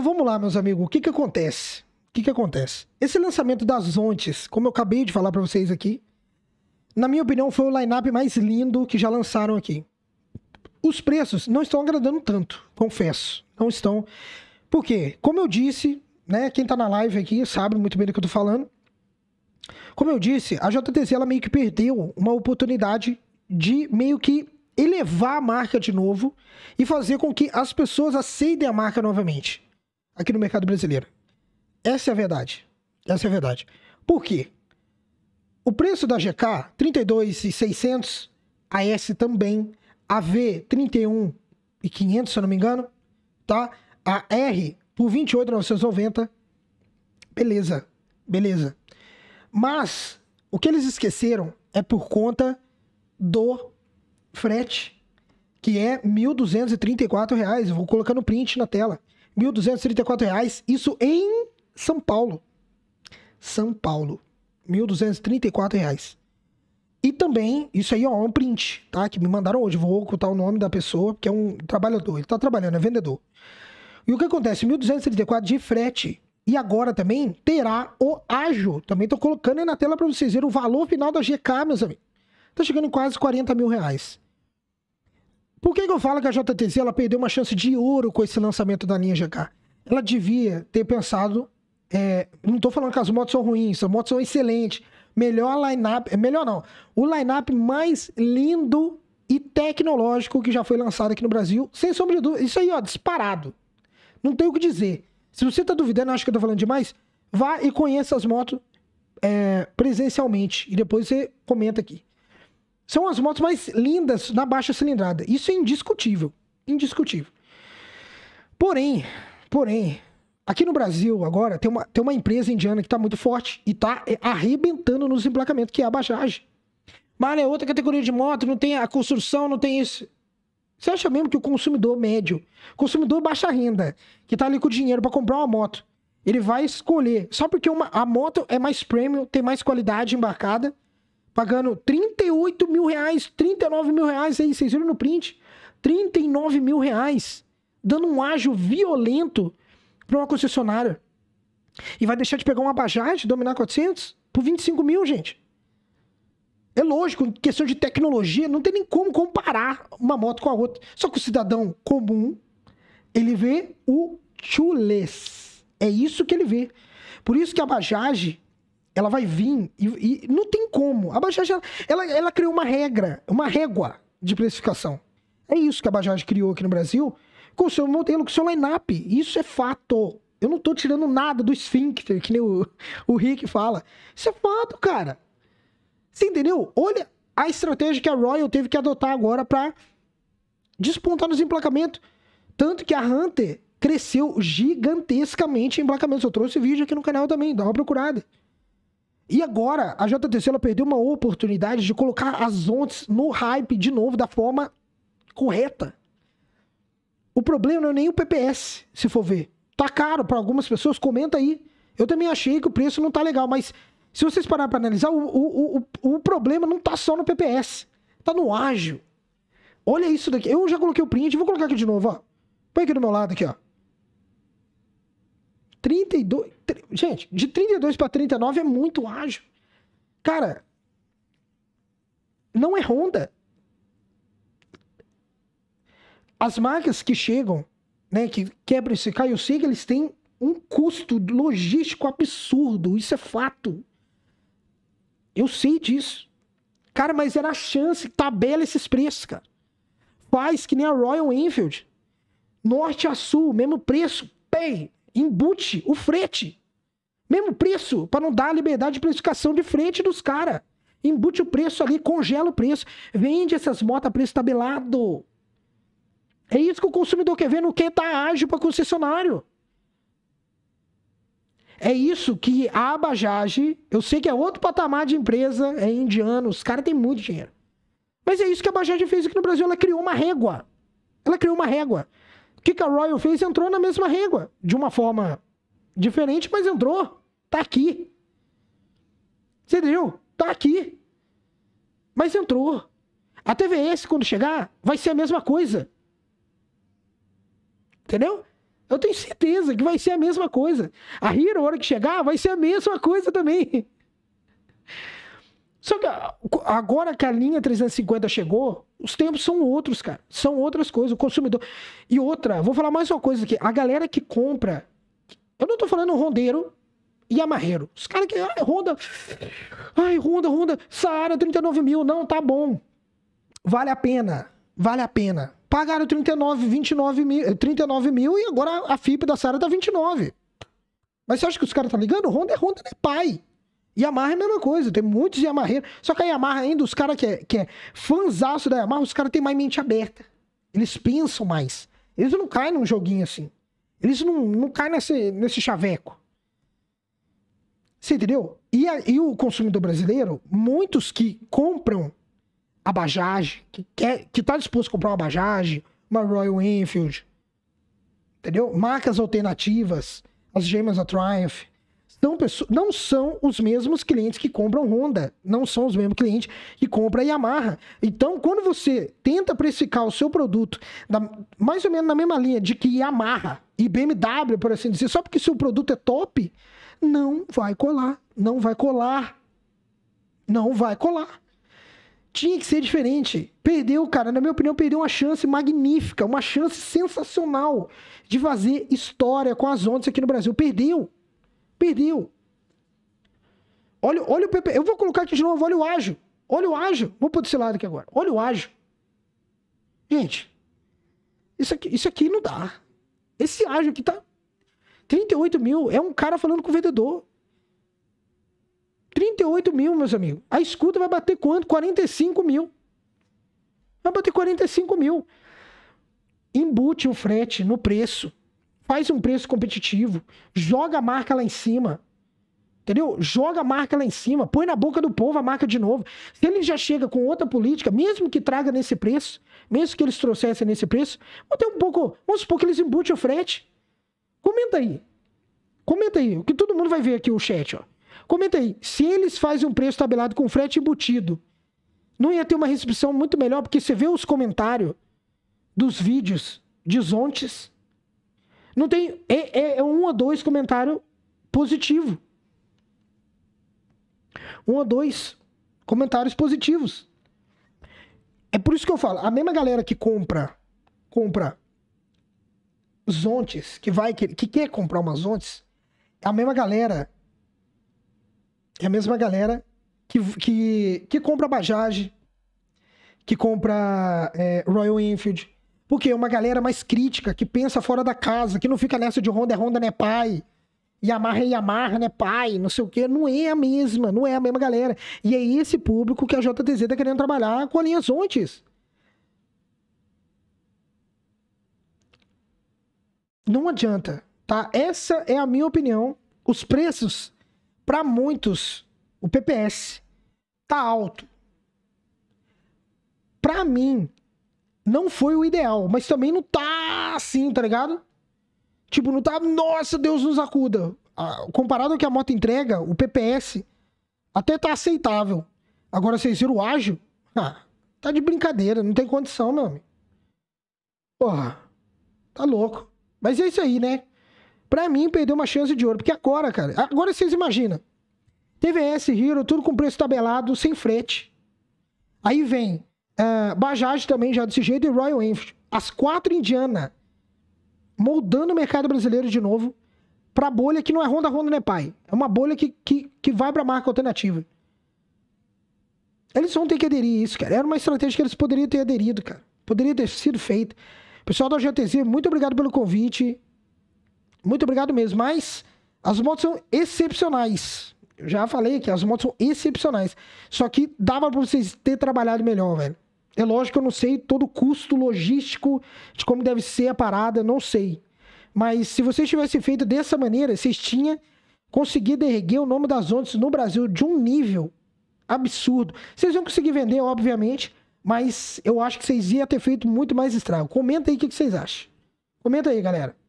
Então vamos lá, meus amigos, o que que acontece? O que que acontece? Esse lançamento das Ontes, como eu acabei de falar para vocês aqui, na minha opinião foi o line-up mais lindo que já lançaram aqui. Os preços não estão agradando tanto, confesso. Não estão. Por quê? Como eu disse, né, quem tá na live aqui sabe muito bem do que eu tô falando. Como eu disse, a JTC ela meio que perdeu uma oportunidade de meio que elevar a marca de novo e fazer com que as pessoas aceitem a marca novamente aqui no mercado brasileiro. Essa é a verdade. Essa é a verdade. Por quê? O preço da GK, 32,600, a S também, a V, 31,500, se eu não me engano, tá? A R, por 28,990, beleza, beleza. Mas, o que eles esqueceram é por conta do frete, que é R$ 1.234. Eu vou colocar no print na tela. 1.234 reais, isso em São Paulo. São Paulo, 1.234 reais. E também, isso aí ó, é um print, tá? Que me mandaram hoje, vou ocultar o nome da pessoa, que é um trabalhador, ele tá trabalhando, é vendedor. E o que acontece? 1.234 de frete. E agora também terá o ágio. Também tô colocando aí na tela para vocês verem o valor final da GK, meus amigos. Tá chegando em quase 40 mil reais. Por que, que eu falo que a JTZ ela perdeu uma chance de ouro com esse lançamento da Ninja, K? Ela devia ter pensado. É, não tô falando que as motos são ruins, as motos são excelentes. Melhor line-up. É, melhor não. O line-up mais lindo e tecnológico que já foi lançado aqui no Brasil, sem sombra de dúvida. Isso aí, ó, disparado. Não tem o que dizer. Se você tá duvidando, acho que eu tô falando demais, vá e conheça as motos é, presencialmente. E depois você comenta aqui. São as motos mais lindas na baixa cilindrada. Isso é indiscutível. Indiscutível. Porém, porém, aqui no Brasil agora tem uma, tem uma empresa indiana que está muito forte e está é, arrebentando nos emplacamentos, que é a Bajaj. Mas é outra categoria de moto, não tem a construção, não tem isso. Você acha mesmo que o consumidor médio, consumidor baixa renda, que está ali com dinheiro para comprar uma moto, ele vai escolher, só porque uma, a moto é mais premium, tem mais qualidade embarcada, Pagando 38 mil reais, 39 mil reais aí, vocês viram no print. 39 mil reais. Dando um ágio violento para uma concessionária. E vai deixar de pegar uma Bajaj, dominar 400, por 25 mil, gente. É lógico, em questão de tecnologia, não tem nem como comparar uma moto com a outra. Só que o cidadão comum, ele vê o chulês. É isso que ele vê. Por isso que a Bajaj ela vai vir e, e não tem como. A Bajaj, ela, ela, criou uma regra, uma régua de precificação. É isso que a Bajaj criou aqui no Brasil com o seu modelo, com o seu line-up. Isso é fato. Eu não tô tirando nada do esfíncter, que nem o, o Rick fala. Isso é fato, cara. Você entendeu? Olha a estratégia que a Royal teve que adotar agora para despontar nos emplacamentos. Tanto que a Hunter cresceu gigantescamente em emplacamentos. Eu trouxe vídeo aqui no canal também, dá uma procurada. E agora, a JTC ela perdeu uma oportunidade de colocar as ontes no hype de novo da forma correta. O problema não é nem o PPS, se for ver. Tá caro para algumas pessoas, comenta aí. Eu também achei que o preço não tá legal, mas se vocês pararem para analisar, o, o, o, o, problema não tá só no PPS, tá no ágil. Olha isso daqui. Eu já coloquei o print, vou colocar aqui de novo, ó. Põe aqui do meu lado, aqui, ó. 32. Gente, de 32 para 39 é muito ágil. Cara, não é Honda. As marcas que chegam, né, que quebram esse Caio Siga, eles têm um custo logístico absurdo. Isso é fato. Eu sei disso. Cara, mas era a chance, tabela esses preços, cara. Faz que nem a Royal Enfield. Norte a sul, mesmo preço, pay embute o frete. Mesmo preço, para não dar liberdade de precificação de frete dos caras. Embute o preço ali, congela o preço, vende essas motos a preço tabelado. É isso que o consumidor quer ver, no que tá ágil para concessionário. É isso que a Abajage, eu sei que é outro patamar de empresa, é indiano, os caras têm muito dinheiro. Mas é isso que a Bajaj fez aqui no Brasil, ela criou uma régua. Ela criou uma régua. O que, que a Royal fez? Entrou na mesma régua. De uma forma diferente, mas entrou. Tá aqui. Você entendeu? Tá aqui. Mas entrou. A TVS, quando chegar, vai ser a mesma coisa. Entendeu? Eu tenho certeza que vai ser a mesma coisa. A Hero, a hora que chegar, vai ser a mesma coisa também. Só que agora que a linha 350 chegou, os tempos são outros, cara. São outras coisas. O consumidor. E outra, vou falar mais uma coisa aqui. A galera que compra. Eu não tô falando rondeiro e amarreiro. Os caras que. Ai, Honda. Ai, Honda, Honda. Saara, 39 mil. Não, tá bom. Vale a pena. Vale a pena. Pagaram 39, 29 mil, 39 eh, mil e agora a FIP da saara tá 29. Mas você acha que os caras tá ligando? Honda é Honda, né? Pai. Yamaha é a mesma coisa, tem muitos Yamaha. Só que a Yamaha ainda, os caras que é, que é fanzaço da Yamaha, os caras têm mais mente aberta. Eles pensam mais. Eles não caem num joguinho assim. Eles não, não caem nesse, nesse chaveco. Você entendeu? E, a, e o consumidor brasileiro, muitos que compram a Bajaj, que, quer, que tá disposto a comprar uma Bajaj, uma Royal Enfield, entendeu? Marcas alternativas, as gêmeas da Triumph, são pessoas, não são os mesmos clientes que compram Honda, não são os mesmos clientes que compram Yamaha. Então, quando você tenta precificar o seu produto da, mais ou menos na mesma linha de que Yamaha e BMW, por assim dizer, só porque seu produto é top, não vai colar, não vai colar, não vai colar. Tinha que ser diferente. Perdeu, cara, na minha opinião, perdeu uma chance magnífica, uma chance sensacional de fazer história com as ondas aqui no Brasil. Perdeu Perdeu. Olha, olha o PP. Eu vou colocar aqui de novo, olha o ágio. Olha o ágio. Vou pôr desse lado aqui agora. Olha o ágio. Gente, isso aqui, isso aqui não dá. Esse ágio aqui tá. 38 mil é um cara falando com o vendedor. 38 mil, meus amigos. A escuta vai bater quanto? 45 mil. Vai bater 45 mil. Embute o frete no preço faz um preço competitivo, joga a marca lá em cima. Entendeu? Joga a marca lá em cima, põe na boca do povo a marca de novo. Se ele já chega com outra política, mesmo que traga nesse preço, mesmo que eles trouxessem nesse preço, até ter um pouco. Vamos supor que eles embutem o frete. Comenta aí. Comenta aí, o que todo mundo vai ver aqui o chat, ó. Comenta aí. Se eles fazem um preço tabelado com frete embutido, não ia ter uma recepção muito melhor, porque você vê os comentários dos vídeos de zontes não tem. É, é, é um ou dois comentário positivo. Um ou dois comentários positivos. É por isso que eu falo, a mesma galera que compra, compra zontes, que vai que, que quer comprar umas zontes, é a mesma galera é a mesma galera que, que, que compra Bajaj, que compra é, Royal Enfield, porque é uma galera mais crítica, que pensa fora da casa, que não fica nessa de Honda é Honda, né, pai? Yamaha é Yamaha, né, pai? Não sei o quê. Não é a mesma, não é a mesma galera. E é esse público que a JTZ tá querendo trabalhar com a linha Zontes. Não adianta, tá? Essa é a minha opinião. Os preços, para muitos, o PPS tá alto. Para mim, não foi o ideal, mas também não tá assim, tá ligado? Tipo, não tá, nossa, Deus nos acuda. Comparado ao que a moto entrega, o PPS até tá aceitável. Agora, vocês viram o ágil? Ah, tá de brincadeira, não tem condição, meu amigo. Porra, tá louco. Mas é isso aí, né? Pra mim, perdeu uma chance de ouro. Porque agora, cara, agora vocês imaginam. TVS, Hero, tudo com preço tabelado, sem frete. Aí vem Uh, Bajaj também já desse jeito e Royal Enfield. As quatro Indiana moldando o mercado brasileiro de novo para bolha que não é Honda, Honda, né pai. É uma bolha que, que, que vai para marca alternativa. Eles vão ter que aderir a isso, cara. Era uma estratégia que eles poderiam ter aderido, cara. Poderia ter sido feita. Pessoal da GTZ, muito obrigado pelo convite. Muito obrigado mesmo. Mas as motos são excepcionais. Eu já falei que as motos são excepcionais. Só que dava pra vocês ter trabalhado melhor, velho. É lógico que eu não sei todo o custo logístico de como deve ser a parada, não sei. Mas se vocês tivessem feito dessa maneira, vocês tinham conseguido erguer o nome das ondas no Brasil de um nível absurdo. Vocês iam conseguir vender, obviamente, mas eu acho que vocês iam ter feito muito mais estrago. Comenta aí o que vocês acham. Comenta aí, galera.